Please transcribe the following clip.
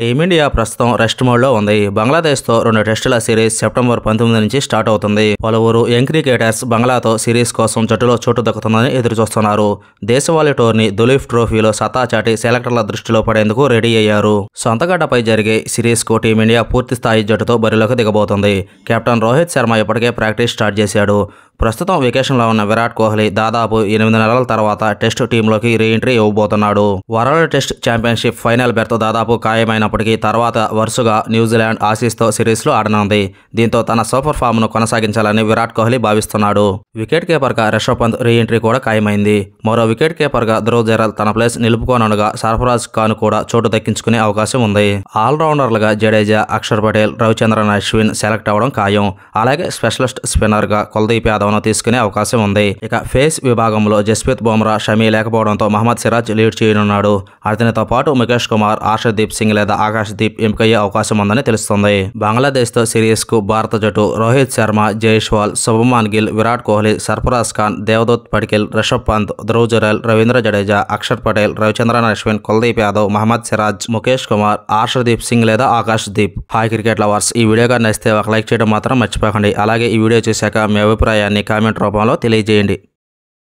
team India ప్రస్తుతం rest మోడ్లో ఉంది బంగ్లాదేశ్తో రెండు టెస్టుల సిరీస్ సెప్టెంబర్ పంతొమ్మిది నుంచి స్టార్ట్ అవుతుంది పలువురు యంగ్ క్రికెటర్స్ బంగ్లాతో సిరీస్ కోసం జట్టులో చోటు దక్కుతుందని ఎదురుచూస్తున్నారు దేశవాళి టోర్ని దులీఫ్ ట్రోఫీలో సత్తాచాటి సెలెక్టర్ల దృష్టిలో పడేందుకు రెడీ అయ్యారు సొంతగడ్డపై జరిగే సిరీస్కు టీమిండియా పూర్తి స్థాయి జట్టుతో బరిలోకి దిగబోతుంది కెప్టెన్ రోహిత్ శర్మ ఇప్పటికే ప్రాక్టీస్ స్టార్ట్ చేశాడు ప్రస్తుతం వెకేషన్లో ఉన్న విరాట్ కోహ్లీ దాదాపు ఎనిమిది నెలల తర్వాత టెస్ట్ టీంలోకి రీఎంట్రీ ఇవ్వబోతున్నాడు world test championship final berth దాదాపు ఖాయమైనప్పటికీ తర్వాత వరుసగా న్యూజిలాండ్ ఆసీస్తో సిరీస్లో ఆడనుంది దీంతో తన సూపర్ ఫామ్ను కొనసాగించాలని విరాట్ కోహ్లీ భావిస్తున్నాడు వికెట్ కీపర్గా రిషబ్ పంత్ రీఎంట్రీ కూడా ఖాయమైంది మరో వికెట్ కీపర్గా ధ్రువ్ జరాల్ తన ప్లేస్ నిలుపుకోనుండగా సర్ఫరాజ్ ఖాన్ కూడా చోటు దక్కించుకునే అవకాశం ఉంది ఆల్రౌండర్లుగా జడేజా అక్షర్ పటేల్ రవిచంద్రన్ అశ్విన్ సెలెక్ట్ అవ్వడం ఖాయం అలాగే స్పెషలిస్ట్ స్పిన్నర్గా కుల్దీప్ యాదవ్ ఏమైనా తీసుకునే అవకాశం ఉంది ఇక ఫేస్ విభాగంలో జస్ప్రీత్ బుమ్రా షమీ లేకపోవడంతో మహమ్మద్ సిరాజ్ లీడ్ చేయనున్నాడు అతనితో పాటు ముఖేష్ కుమార్ ఆర్షదీప్ సింగ్ లేదా దీప్ ఎంపికయ్యే అవకాశం ఉందని తెలుస్తుంది బంగ్లాదేశ్తో కు భారత జట్టు రోహిత్ శర్మ జైష్వాల్ శుభమాన్ గిల్ విరాట్ కోహ్లీ సర్ఫరాజ్ ఖాన్ దేవదూత్ పటికిల్ రిషబ్ పంత్ ధ్రువ్ జురల్ రవీంద్ర జడేజా అక్షర్ పటేల్ రవిచంద్రన్ అశ్విన్ కుల్దీప్ యాదవ్ మహమ్మద్ సిరాజ్ ముఖేష్ కుమార్ ఆర్షదీప్ సింగ్ లేదా Akash Deep hi cricket lovers ఈ వీడియో కానీ నచ్చితే ఒక లైక్ చేయడం మాత్రం మర్చిపోకండి అలాగే ఈ వీడియో చూశాక మీ అభిప్రాయాన్ని విషయాన్ని కామెంట్ రూపంలో తెలియజేయండి